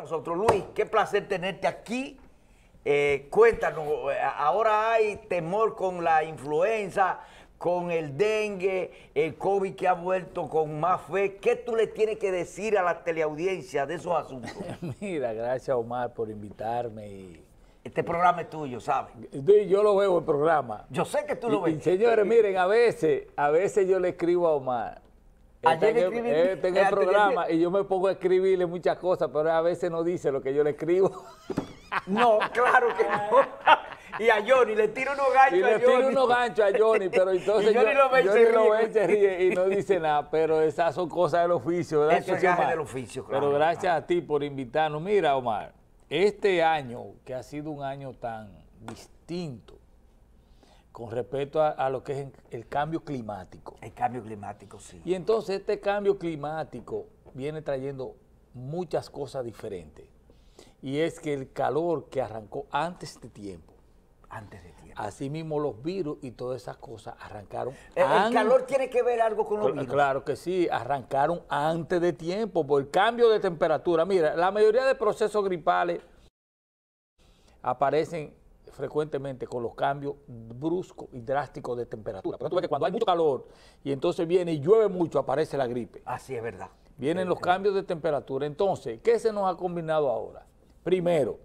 nosotros. Luis, qué placer tenerte aquí. Eh, cuéntanos, eh, ahora hay temor con la influenza, con el dengue, el COVID que ha vuelto con más fe. ¿Qué tú le tienes que decir a la teleaudiencia de esos asuntos? Mira, gracias Omar por invitarme Este programa es tuyo, ¿sabes? Yo lo veo el programa. Yo sé que tú lo ves. señores, miren, a veces, a veces yo le escribo a Omar tengo el, eh, programa y yo me pongo a escribirle muchas cosas, pero a veces no dice lo que yo le escribo. No, claro que no. Y a Johnny, le tiro unos ganchos le a Johnny. tiro unos ganchos a Johnny, pero entonces y Johnny, lo ve y ríe y no dice nada, pero esas son cosas del oficio, ¿verdad? Eso es del oficio, claro. Pero gracias a ti por invitarnos. Mira, Omar, este año, que ha sido un año tan distinto, con respecto a, lo que es el cambio climático. El cambio climático, sí. Y entonces este cambio climático viene trayendo muchas cosas diferentes. Y es que el calor que arrancó antes de tiempo. Antes de tiempo. Asimismo los virus y todas esas cosas arrancaron. El, el calor tiene que ver algo con los virus. Claro que sí, arrancaron antes de tiempo por el cambio de temperatura. Mira, la mayoría de procesos gripales aparecen frecuentemente con los cambios bruscos y drásticos de temperatura. cuando hay mucho calor y entonces viene y llueve mucho, aparece la gripe. Así es verdad. Vienen los cambios de temperatura. Entonces, ¿qué se nos ha combinado ahora? Primero,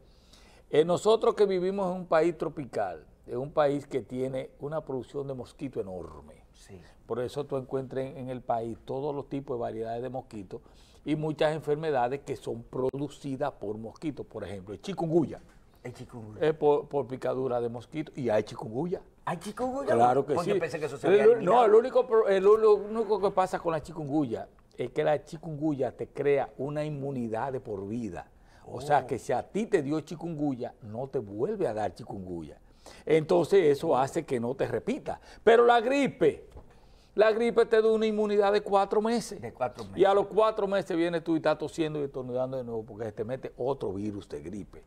eh, nosotros que vivimos en un país tropical, es un país que tiene una producción de mosquito enorme. Sí. Por eso tú encuentras en, el país todos los tipos de variedades de mosquitos y muchas enfermedades que son producidas por mosquitos. Por ejemplo, el chikungunya. ¿Hay chikungunya? Eh, por, picadura de mosquito y hay chikungunya. ¿Hay chikungunya? Claro que sí. pensé que eso se No, el único, que pasa con la chikungunya es que la chikungunya te crea una inmunidad de por vida. O sea, oh. que si a ti te dio chikungunya, no te vuelve a dar chikungunya. Entonces eso hace que no te repita. Pero la gripe, la gripe te da una inmunidad de cuatro meses. De cuatro meses. Y a los cuatro meses vienes tú y estás tosiendo y estornudando de nuevo porque te mete otro virus de gripe.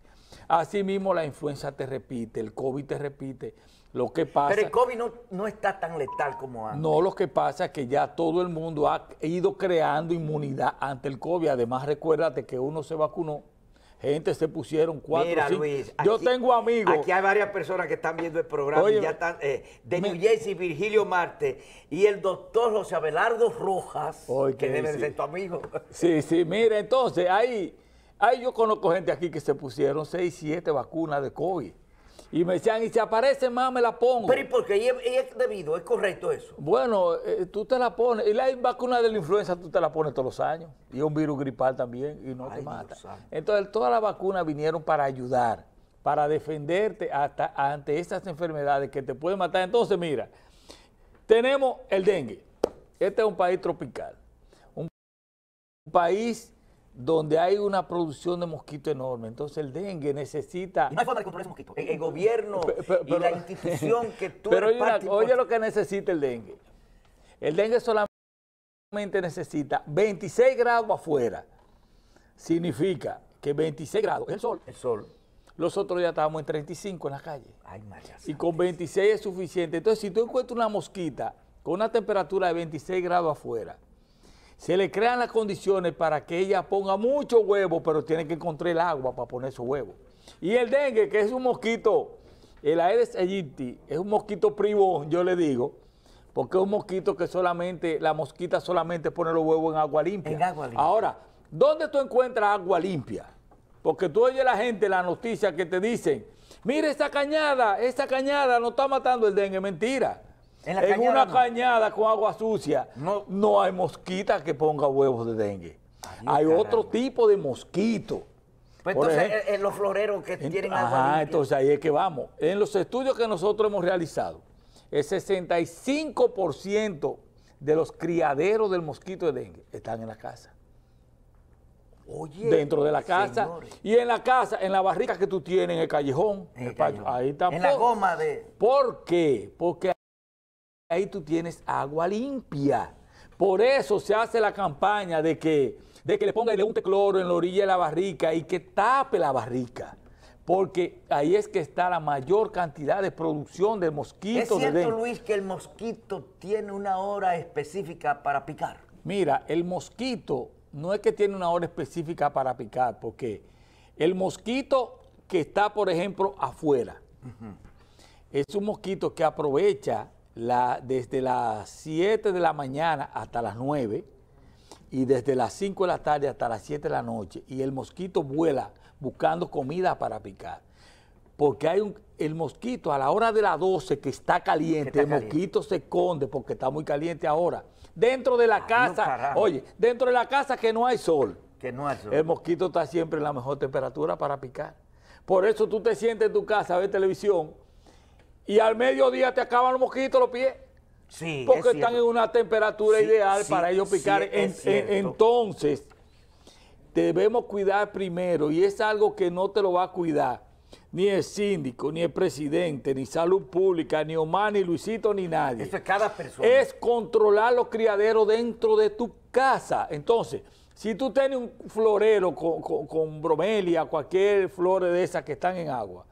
Asimismo, la influenza te repite, el COVID te repite. Lo que pasa, Pero el COVID no, no está tan letal como antes. No, lo que pasa es que ya todo el mundo ha ido creando inmunidad ante el COVID. Además, recuérdate que uno se vacunó gente se pusieron cuatro. Mira, Luis, yo tengo amigos. Aquí hay varias personas que están viendo el programa ya están, eh, de New Jersey, Virgilio Marte y el doctor José Abelardo Rojas, que deben ser tu amigo. Sí, sí, mire, entonces ahí Ahí yo conozco gente aquí que se pusieron 6, 7 vacunas de COVID. Y me decían, y si aparece más, me la pongo. Pero ¿y por qué? ¿Y es, debido? ¿Es correcto eso? Bueno, eh, tú te la pones. Y la vacuna de la influenza tú te la pones todos los años. Y un virus gripal también, y no te mata. Entonces, todas las vacunas vinieron para ayudar, para defenderte hasta ante estas enfermedades que te pueden matar. Entonces, mira, tenemos el dengue. Este es un país tropical. Un país donde hay una producción de mosquito enorme. Entonces el dengue necesita... Y no hay falta de controlar ese mosquito. El, gobierno y la institución que tú... Pero oye, lo que necesita el dengue. El dengue solamente necesita 26 grados afuera. Significa que 26 grados el sol. El sol. Los ya estábamos en 35 en la calle. Ay, y con 26 es suficiente. Entonces, si tú encuentras una mosquita con una temperatura de 26 grados afuera, se le crean las condiciones para que ella ponga mucho huevo pero tiene que encontrar el agua para poner su huevo Y el dengue, que es un mosquito, el Aedes aegypti, es un mosquito privo yo le digo, porque es un mosquito que solamente, la mosquita solamente pone los huevos en agua limpia. En agua Ahora, ¿dónde tú encuentras agua limpia? Porque tú oyes la gente, la noticia que te dicen, mire esa cañada, esa cañada no está matando el dengue, mentira. En, una cañada con agua sucia no, hay mosquita que ponga huevos de dengue. hay otro tipo de mosquito. Pues entonces, en eh, eh, los floreros que tienen agua Ajá, entonces ahí es que vamos. En los estudios que nosotros hemos realizado, el 65% de los criaderos del mosquito de dengue están en la casa. dentro de la casa y en la casa, en la barrica que tú tienes, en el callejón, ahí está. En la goma de. ¿Por qué? Porque ahí tú tienes agua limpia. Por eso se hace la campaña de que, de que le ponga y le cloro en la orilla de la barrica y que tape la barrica. Porque ahí es que está la mayor cantidad de producción de mosquitos. ¿Es cierto, Luis, que el mosquito tiene una hora específica para picar? Mira, el mosquito no es que tiene una hora específica para picar, porque el mosquito que está, por ejemplo, afuera, es un mosquito que aprovecha desde las 7 de la mañana hasta las 9 y desde las 5 de la tarde hasta las 7 de la noche y el mosquito vuela buscando comida para picar. Porque hay un, el mosquito a la hora de las 12 que está caliente, el mosquito se esconde porque está muy caliente ahora. Dentro de la casa, oye, dentro de la casa que no hay sol. Que no hay sol. El mosquito está siempre en la mejor temperatura para picar. Por eso tú te sientes en tu casa a ver televisión y al mediodía te acaban los mosquitos los pies. Sí, porque están en una temperatura ideal para ellos picar. En, entonces, debemos cuidar primero, y es algo que no te lo va a cuidar, ni el síndico, ni el presidente, ni salud pública, ni Omar, ni Luisito, ni nadie. Eso es cada persona. Es controlar los criaderos dentro de tu casa. Entonces, si tú tienes un florero con bromelia, cualquier flor de esas que están en agua,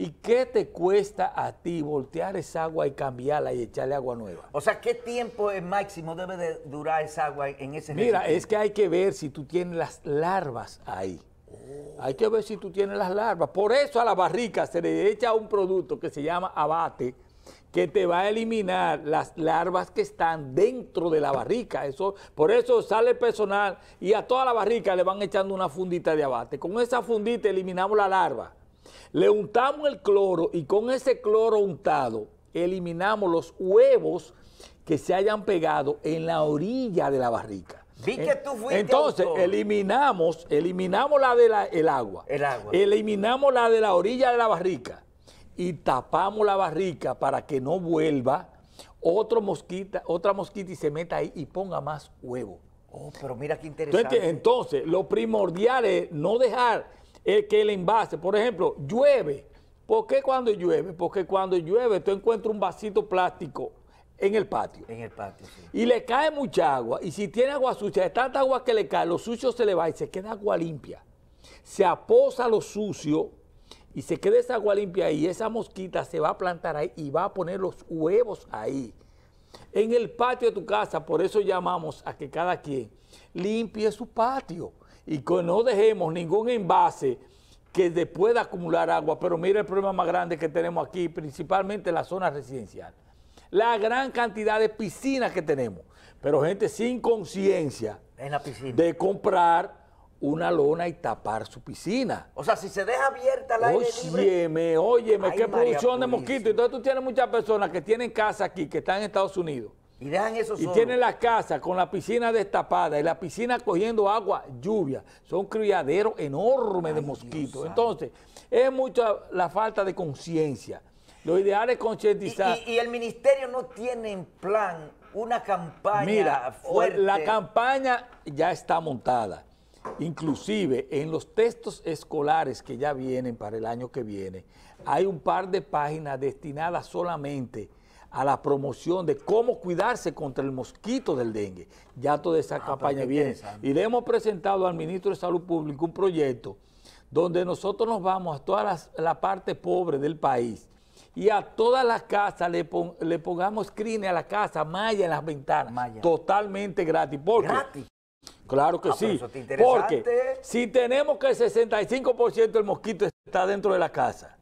¿Y qué te cuesta a ti voltear esa agua y cambiarla y echarle agua nueva? O sea, ¿qué tiempo máximo debe durar esa agua en ese Mira, es que hay que ver si tú tienes las larvas ahí. Oh. Hay que ver si tú tienes las larvas. Por eso a la barrica se le echa un producto que se llama abate, que te va a eliminar las larvas que están dentro de la barrica. Eso, por eso sale personal y a toda la barrica le van echando una fundita de abate. Con esa fundita eliminamos la larva le untamos el cloro y con ese cloro untado eliminamos los huevos que se hayan pegado en la orilla de la barrica. Entonces, eliminamos, eliminamos la del de agua. El agua. Eliminamos la de la orilla de la barrica y tapamos la barrica para que no vuelva otro mosquita, otra mosquita y se meta ahí y ponga más huevo. Oh, pero mira qué interesante. entonces lo primordial es no dejar es que el envase, por ejemplo, llueve. ¿Por qué cuando llueve? Porque cuando llueve tú encuentras un vasito plástico en el patio. En el patio, sí. Y le cae mucha agua. Y si tiene agua sucia, de tanta agua que le cae, lo sucio se le va y se queda agua limpia. Se aposa lo sucio y se queda esa agua limpia ahí. Esa mosquita se va a plantar ahí y va a poner los huevos ahí. En el patio de tu casa, por eso llamamos a que cada quien limpie su patio y que no dejemos ningún envase que pueda acumular agua, pero mira el problema más grande que tenemos aquí, principalmente en la zona residencial. La gran cantidad de piscinas que tenemos, pero gente sin conciencia de comprar una lona y tapar su piscina. O sea, si se deja abierta la aire Óyeme, óyeme, qué producción de mosquitos. Entonces tú tienes muchas personas que tienen casa aquí, que están en Estados Unidos, y Y tienen la casa con la piscina destapada y la piscina cogiendo agua, lluvia. Son criaderos enormes de mosquitos. Entonces, es mucha la falta de conciencia. Lo ideal es concientizar. Y, el ministerio no tiene en plan una campaña Mira, fuerte. La campaña ya está montada. Inclusive en los textos escolares que ya vienen para el año que viene, hay un par de páginas destinadas solamente a la promoción de cómo cuidarse contra el mosquito del dengue. Ya toda esa ah, campaña viene. Y le hemos presentado al ministro de Salud Pública un proyecto donde nosotros nos vamos a toda la parte pobre del país y a todas las casas le, pongamos screen a la casa, malla en las ventanas, totalmente gratis. ¿Gratis? Claro que ah, sí. Porque si tenemos que el 65% del mosquito está dentro de la casa,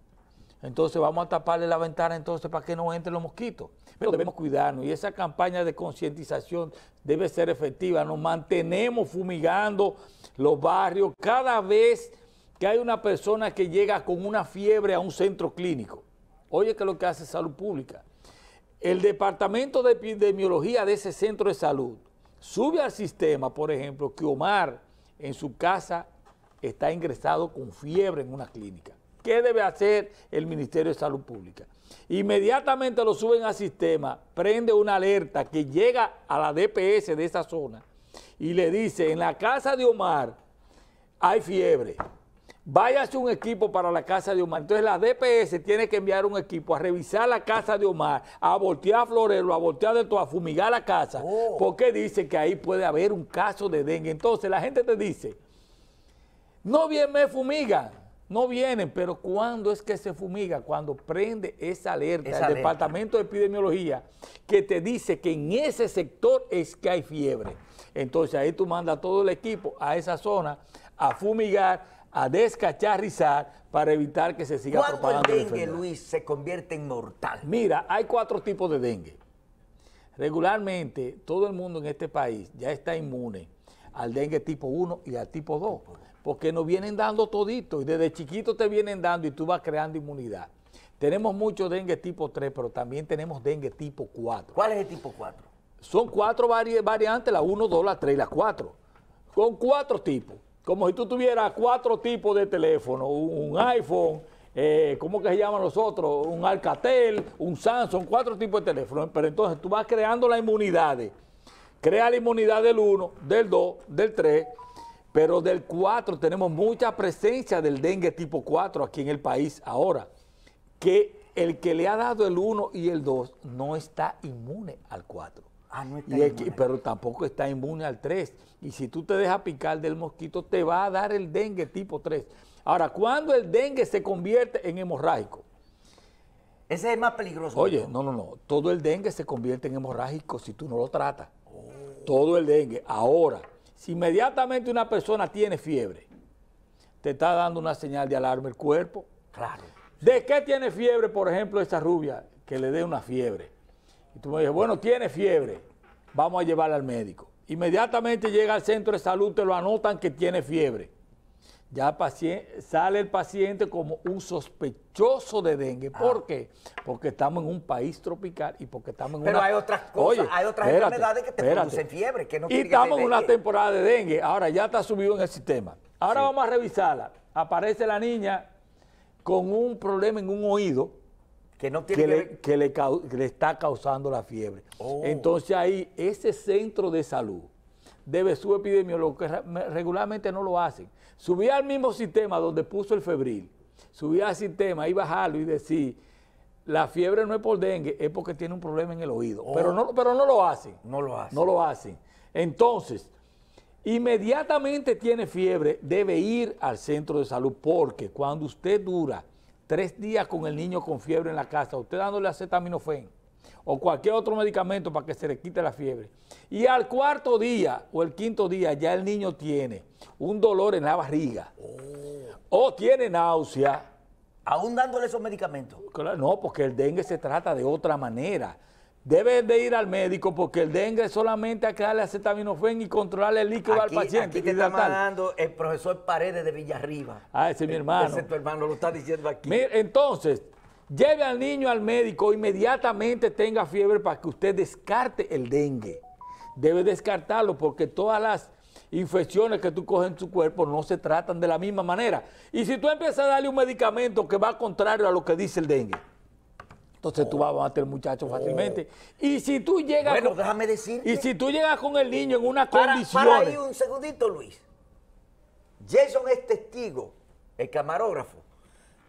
entonces vamos a taparle la ventana entonces para que no entren los mosquitos. Pero debemos cuidarnos y esa campaña de concientización debe ser efectiva. Nos mantenemos fumigando los barrios cada vez que hay una persona que llega con una fiebre a un centro clínico. Oye, que es lo que hace salud pública. El departamento de epidemiología de ese centro de salud sube al sistema, por ejemplo, que Omar en su casa está ingresado con fiebre en una clínica. ¿Qué debe hacer el Ministerio de Salud Pública? Inmediatamente lo suben al sistema, prende una alerta que llega a la DPS de esa zona y le dice, en la casa de Omar hay fiebre, váyase un equipo para la casa de Omar. Entonces la DPS tiene que enviar un equipo a revisar la casa de Omar, a voltear a Florero, a voltear de todo, a fumigar la casa, oh. porque dice que ahí puede haber un caso de dengue. Entonces la gente te dice, no bien me fumigan no vienen, pero ¿cuándo es que se fumiga? Cuando prende esa alerta el Departamento de Epidemiología que te dice que en ese sector es que hay fiebre. Entonces ahí tú mandas todo el equipo a esa zona a fumigar, a descacharrizar para evitar que se siga propagando el dengue, Luis, se convierte en mortal? Mira, hay cuatro tipos de dengue. Regularmente todo el mundo en este país ya está inmune al dengue tipo 1 y al tipo 2 porque nos vienen dando todito y desde chiquito te vienen dando y tú vas creando inmunidad. Tenemos mucho dengue tipo 3, pero también tenemos dengue tipo 4. ¿Cuál es el tipo 4? Son cuatro variantes, la 1, 2, la 3 y la 4. Con cuatro tipos. Como si tú tuvieras cuatro tipos de teléfono, un, iPhone, eh, ¿cómo que se llaman los otros? Un Alcatel, un Samsung, cuatro tipos de teléfono. Pero entonces tú vas creando las inmunidades. Crea la inmunidad del 1, del 2, del 3 pero del 4 tenemos mucha presencia del dengue tipo 4 aquí en el país ahora, que el que le ha dado el 1 y el 2 no está inmune al 4. Ah, no está inmune. pero tampoco está inmune al 3. Y si tú te dejas picar del mosquito, te va a dar el dengue tipo 3. Ahora, ¿cuándo el dengue se convierte en hemorrágico, ese es más peligroso. Oye, no, no, no. Todo el dengue se convierte en hemorrágico si tú no lo tratas. Todo el dengue. Ahora, si inmediatamente una persona tiene fiebre, te está dando una señal de alarma el cuerpo. Claro. ¿De qué tiene fiebre, por ejemplo, esta rubia que le dé una fiebre? Y tú me dices, bueno, tiene fiebre, vamos a llevarla al médico. Inmediatamente llega al centro de salud, te lo anotan que tiene fiebre ya sale el paciente como un sospechoso de dengue. ¿Por ah. qué? Porque estamos en un país tropical y porque estamos en Pero hay otras cosas, hay otras enfermedades que te producen fiebre. Que y estamos en una temporada de dengue. Ahora ya está subido en el sistema. Ahora vamos a revisarla. Aparece la niña con un problema en un oído que, no que, le, está causando la fiebre. Oh. Entonces ahí, ese centro de salud debe su epidemiólogo, que regularmente no lo hacen, Subía al mismo sistema donde puso el febril, subía al sistema y bajarlo y decir, la fiebre no es por dengue, es porque tiene un problema en el oído. Oh. Pero, no, pero no lo hacen. No lo hacen. No lo hacen. Entonces, inmediatamente tiene fiebre, debe ir al centro de salud, porque cuando usted dura tres días con el niño con fiebre en la casa, usted dándole acetaminofén, o cualquier otro medicamento para que se le quite la fiebre. Y al cuarto día o el quinto día ya el niño tiene un dolor en la barriga oh. o tiene náusea. ¿Aún dándole esos medicamentos? no, porque el dengue se trata de otra manera. Debe de ir al médico porque el dengue es solamente a que acetaminofén y controlarle el líquido al paciente. Aquí está mandando el profesor Paredes de Villarriba. Ah, ese es mi eh, hermano. Ese es tu hermano, lo está diciendo aquí. entonces, Lleve al niño al médico, inmediatamente tenga fiebre para que usted descarte el dengue. Debe descartarlo porque todas las infecciones que tú coges en tu cuerpo no se tratan de la misma manera. Y si tú empiezas a darle un medicamento que va contrario a lo que dice el dengue, entonces tú vas a matar al muchacho oh. fácilmente. Y si tú llegas... Bueno, con, déjame Y si tú llegas con el niño en una condición... Para ahí un segundito, Luis. Jason es testigo, el camarógrafo,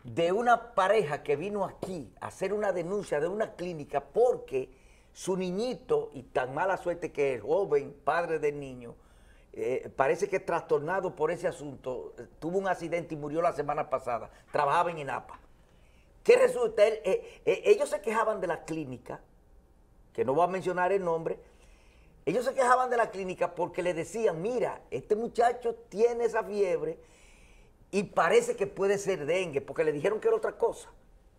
de una pareja que vino aquí a hacer una denuncia de una clínica porque su niñito, y tan mala suerte que es, joven, padre del niño, eh, parece que trastornado por ese asunto, eh, tuvo un accidente y murió la semana pasada, trabajaba en INAPA. ¿Qué resulta? Eh, ellos se quejaban de la clínica, que no voy a mencionar el nombre, ellos se quejaban de la clínica porque le decían, mira, este muchacho tiene esa fiebre, y parece que puede ser dengue, porque le dijeron que era otra cosa.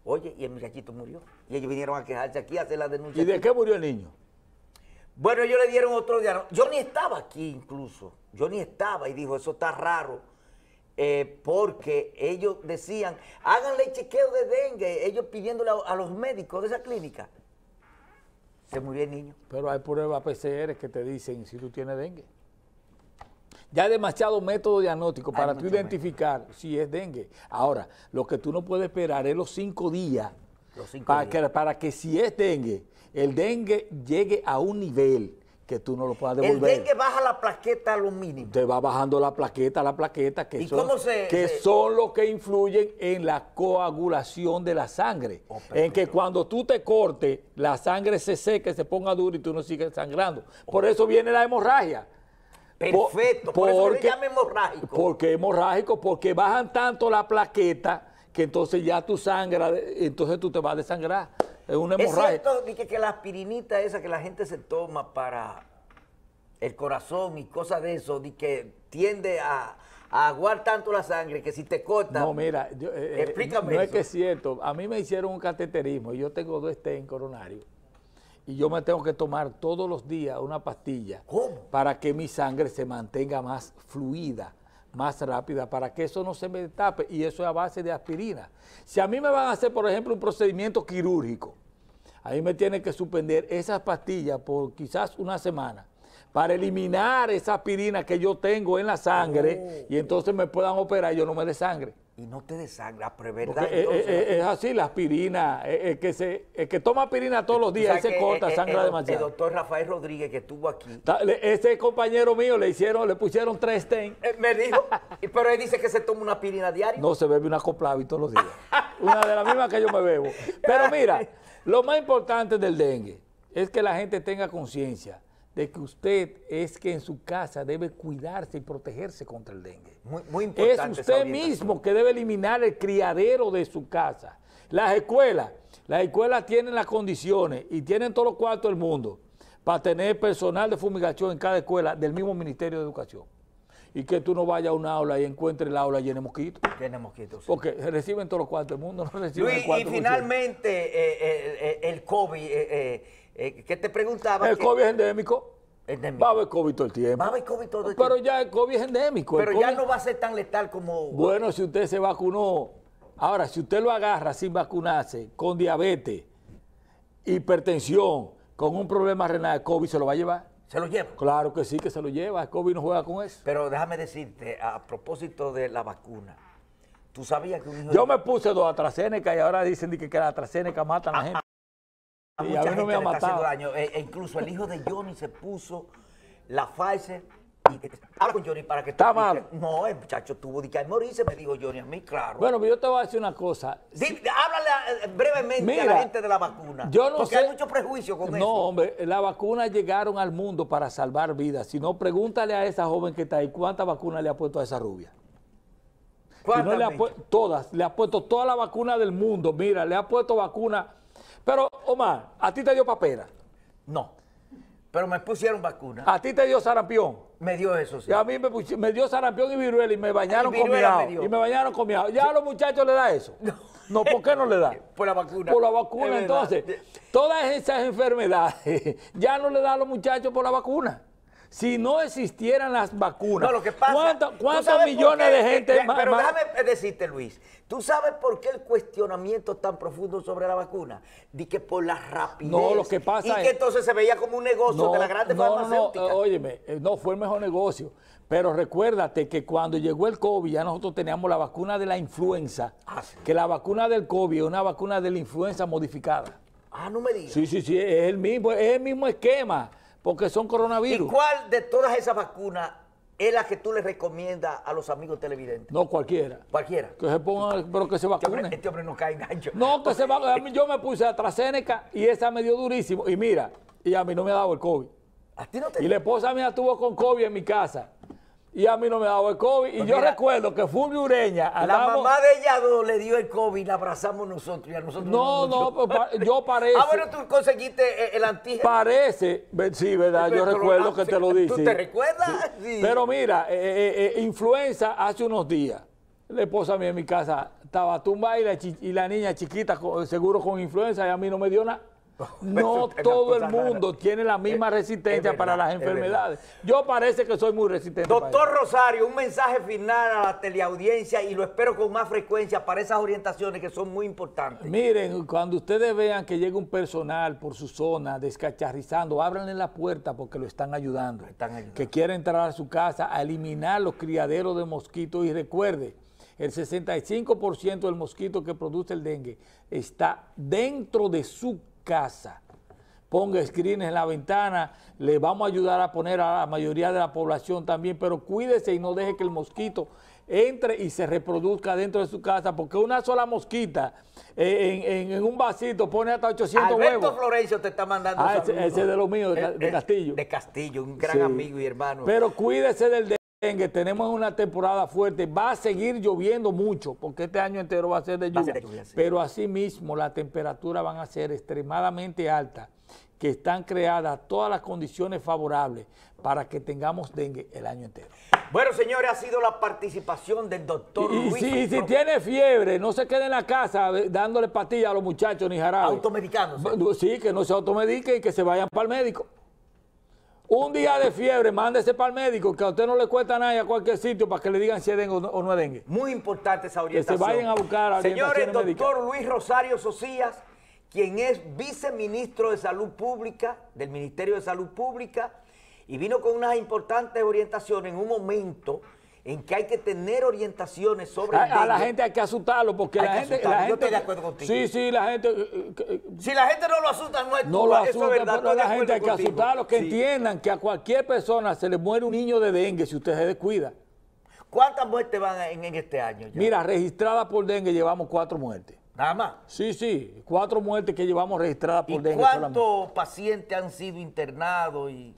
Oye, y el muchachito murió. Y ellos vinieron a quejarse aquí, a hacer la denuncia. ¿Y de qué murió el niño? Bueno, ellos le dieron otro día. Yo ni estaba aquí incluso. Yo ni estaba y dijo, eso está raro. Eh, porque ellos decían, háganle chequeo de dengue, ellos pidiéndole a, a, los médicos de esa clínica. Se murió el niño. Pero hay pruebas PCR que te dicen si tú tienes dengue. Ya hay demasiado método diagnóstico para tú identificar si es dengue. Ahora, lo que tú no puedes esperar es los cinco días, los para, Que, para que si es dengue, el dengue llegue a un nivel que tú no lo puedas devolver. El dengue baja la plaqueta a lo mínimo. Te va bajando la plaqueta, la plaqueta, que, son, que los que influyen en la coagulación de la sangre. Oh, en que cuando tú te cortes, la sangre se seque, se ponga dura y tú no sigues sangrando. Por oh. eso viene la hemorragia. Perfecto, por, porque, eso le ¿Por hemorrágico. Porque hemorrágico, porque bajan tanto la plaqueta que entonces ya tu sangra, entonces tú te vas a desangrar. Es una hemorragia. Es cierto que, la aspirinita esa que la gente se toma para el corazón y cosas de eso, de que tiende a, aguar tanto la sangre que si te corta. No, mira, eh, eh, explícame no es que es cierto. A mí me hicieron un cateterismo y yo tengo dos estén coronarios y yo me tengo que tomar todos los días una pastilla para que mi sangre se mantenga más fluida, más rápida, para que eso no se me tape y eso es a base de aspirina. Si a mí me van a hacer, por ejemplo, un procedimiento quirúrgico, a mí me tienen que suspender esas pastillas por quizás una semana para eliminar esa aspirina que yo tengo en la sangre oh. y entonces me puedan operar y yo no me dé sangre y no te desangra, pero eh, eh, eh, Es, así, la aspirina, el que, se, toma aspirina todos los días, se ese corta, sangra demasiado. El doctor Rafael Rodríguez que estuvo aquí. Ese compañero mío le hicieron, le pusieron tres ten. Me dijo, pero él dice que se toma una aspirina diaria. No, se bebe una coplavi todos los días. una de las mismas que yo me bebo. Pero mira, lo más importante del dengue es que la gente tenga conciencia de que usted es que en su casa debe cuidarse y protegerse contra el dengue. Muy, importante. Es usted mismo que debe eliminar el criadero de su casa. Las escuelas, las escuelas tienen las condiciones y tienen todos los cuartos del mundo para tener personal de fumigación en cada escuela del mismo Ministerio de Educación. Y que tú no vayas a una aula y encuentres la aula llena de mosquitos. Llena de mosquitos. Sí. Porque reciben todos los cuartos del mundo, no reciben Y finalmente, eh, eh, eh, el COVID. Eh, ¿Qué te preguntaba. El COVID es endémico. Va a haber COVID todo el tiempo. Va a haber COVID todo el tiempo. Pero ya el COVID es endémico. Pero ya no va a ser tan letal como. Bueno, si usted se vacunó. Ahora, si usted lo agarra sin vacunarse, con diabetes, hipertensión, con un problema renal, ¿el COVID se lo va a llevar. ¿Se lo lleva? Claro que sí, que se lo lleva. El COVID no juega con eso. Pero déjame decirte, a propósito de la vacuna, ¿tú sabías que un Yo me puse dos AstraZeneca y ahora dicen que, que la AstraZeneca mata a la ah, gente me ha matado. E, e incluso el hijo de Johnny se puso la Pfizer y habla con Johnny para que... Está mal. No, el muchacho tuvo de que morirse, me dijo Johnny a mí, claro. Bueno, yo te voy a decir una cosa. háblale eh, brevemente a la gente de la vacuna. Yo no porque hay mucho prejuicio con eso. No, hombre, las vacunas llegaron al mundo para salvar vidas. Si no, pregúntale a esa joven que está ahí cuántas vacunas le ha puesto a esa rubia. ¿Cuántas todas, le ha puesto toda la vacuna del mundo. Mira, le ha puesto vacuna pero, Omar, ¿a ti te dio papera? No. Pero me pusieron vacuna. ¿A ti te dio sarampión? Me dio eso, sí. Y a mí me, me, dio sarampión y viruela y me bañaron con mi Y me bañaron con mi ¿Ya a los muchachos le da eso? No. no. ¿por qué no le da? Por la vacuna. Por la vacuna, entonces. Todas esas enfermedades ya no le da a los muchachos por la vacuna si no existieran las vacunas, ¿cuántos millones de gente eh, eh, Pero déjame eh, decirte, Luis, ¿tú sabes por qué el cuestionamiento tan profundo sobre la vacuna? Di que por la rapidez. lo que pasa y que entonces se veía como un negocio de la grande no, farmacéutica. No, óyeme, no fue el mejor negocio. Pero recuérdate que cuando llegó el COVID, ya nosotros teníamos la vacuna de la influenza. Ah, que la vacuna del COVID es una vacuna de la influenza modificada. Ah, no me digas. Sí, sí, sí, es el mismo, es el mismo esquema. Porque son coronavirus. ¿Y cuál de todas esas vacunas es la que tú le recomiendas a los amigos televidentes? No, cualquiera. Cualquiera. Que se pongan, este pero que se vacunen. Este hombre, no cae en No, que se vacunen. Yo me puse AstraZeneca y esa me dio durísimo. Y mira, y a mí no me ha dado el COVID. ¿A ti no te y la esposa mía estuvo con COVID en mi casa y a mí no me daba el COVID. y pues yo recuerdo que Fulvio Ureña. La mamá de ella le dio el COVID, la abrazamos nosotros y a nosotros no. No, yo parece. Ah, bueno, tú conseguiste e-, el antígeno. Parece, sí, ¿verdad? yo recuerdo que te lo dije. ¿Tú te recuerdas? Pero mira, eh, eh, eh, influenza hace unos días. La esposa mía en mi casa estaba tumba y y la niña chiquita, seguro con influenza, y a mí no me dio nada. No todo el mundo tiene la misma resistencia para las enfermedades. Yo parece que soy muy resistente. Doctor Rosario, un mensaje final a la teleaudiencia y lo espero con más frecuencia para esas orientaciones que son muy importantes. Miren, cuando ustedes vean que llega un personal por su zona descacharrizando, ábranle la puerta porque lo están ayudando. Que quiere entrar a su casa a eliminar los criaderos de mosquitos y recuerde, el 65% del mosquito que produce el dengue está dentro de su casa. Ponga screens en la ventana, le vamos a ayudar a poner a la mayoría de la población también, pero cuídese y no deje que el mosquito entre y se reproduzca dentro de su casa, porque una sola mosquita eh, en, un vasito pone hasta 800 Alberto Florencio te está mandando. Ah, ese, de los míos, de, eh, Castillo. Eh, de Castillo, un gran amigo y hermano. Pero cuídese del... Dengue, tenemos una temporada fuerte, va a seguir lloviendo mucho, porque este año entero va a ser de lluvia, pero asimismo las temperaturas van a ser extremadamente alta, que están creadas todas las condiciones favorables para que tengamos dengue el año entero. Bueno, señores, ha sido la participación del doctor Luis. Y si, tiene fiebre, no se quede en la casa dándole pastillas a los muchachos ni jarabe. Automedicándose. ¿eh? Sí, que no se automedique y que se vayan para el médico. Un día de fiebre, mándese para el médico, que a usted no le cuesta nada a cualquier sitio para que le digan si es dengue o no es dengue. Muy importante esa orientación. Que se vayan a buscar Señores, doctor Luis Rosario Socías, quien es viceministro de Salud Pública, del Ministerio de Salud Pública, y vino con unas importantes orientaciones en un momento en que hay que tener orientaciones sobre a, el A la gente hay que asustarlo porque la, gente, Yo estoy de acuerdo contigo. Sí, sí, la gente... Eh, eh, si la gente no lo asusta, no es No lo asusta, pero la gente hay que asustarlo, que entiendan que a cualquier persona se le muere un niño de dengue si usted se descuida. ¿Cuántas muertes van en, este año? Mira, registradas por dengue llevamos cuatro muertes. Nada más. Sí, sí, cuatro muertes que llevamos registradas por dengue ¿Y ¿Cuántos pacientes han sido internados y...?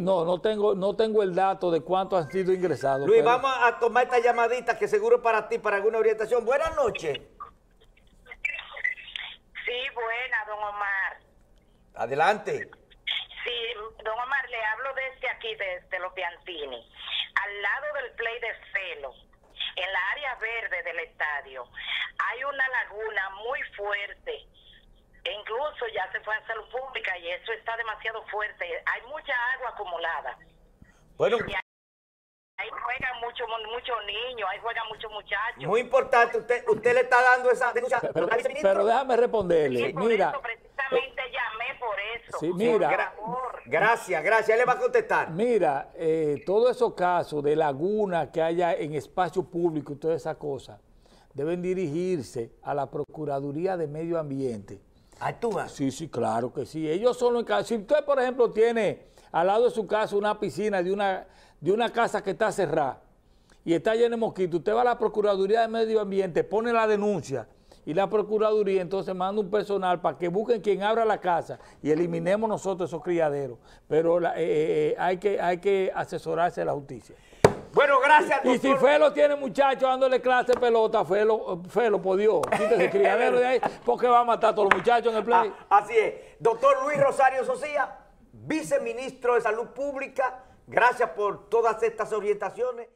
no, no tengo, no tengo el dato de cuánto han sido ingresados. Luis, vamos a tomar esta llamadita que seguro para ti, para alguna orientación. Buenas noches. Sí, buena, don Omar. Adelante. Sí, don Omar, le hablo desde aquí, desde los Viantini al lado del play de celo, en la área verde del estadio. Hay una laguna muy fuerte incluso ya se fue a salud pública y eso está demasiado fuerte. Hay mucha agua acumulada. Bueno. ahí juegan muchos niños, ahí juegan muchos muchachos. Muy importante, usted usted le está dando esa... Pero, déjame responderle. mira. precisamente llamé por eso. Sí, mira. Gracias, gracias. Él le va a contestar. Mira, eh, todos esos casos de laguna que haya en espacio público y todas esas cosas, deben dirigirse a la Procuraduría de Medio Ambiente Sí, sí, claro que sí. Ellos son en casa. Si usted, por ejemplo, tiene al lado de su casa una piscina de una, de una casa que está cerrada y está llena de mosquitos, usted va a la Procuraduría de Medio Ambiente, pone la denuncia y la Procuraduría entonces manda un personal para que busquen quien abra la casa y eliminemos nosotros esos criaderos. Pero eh, eh, eh, hay, que, hay que asesorarse a la justicia. Bueno, gracias, Y si Felo tiene muchachos dándole clase de pelota, Felo, Felo, por Dios, porque va a matar a todos los muchachos en el play. Ah, así es. Doctor Luis Rosario Socía, viceministro de Salud Pública, gracias por todas estas orientaciones.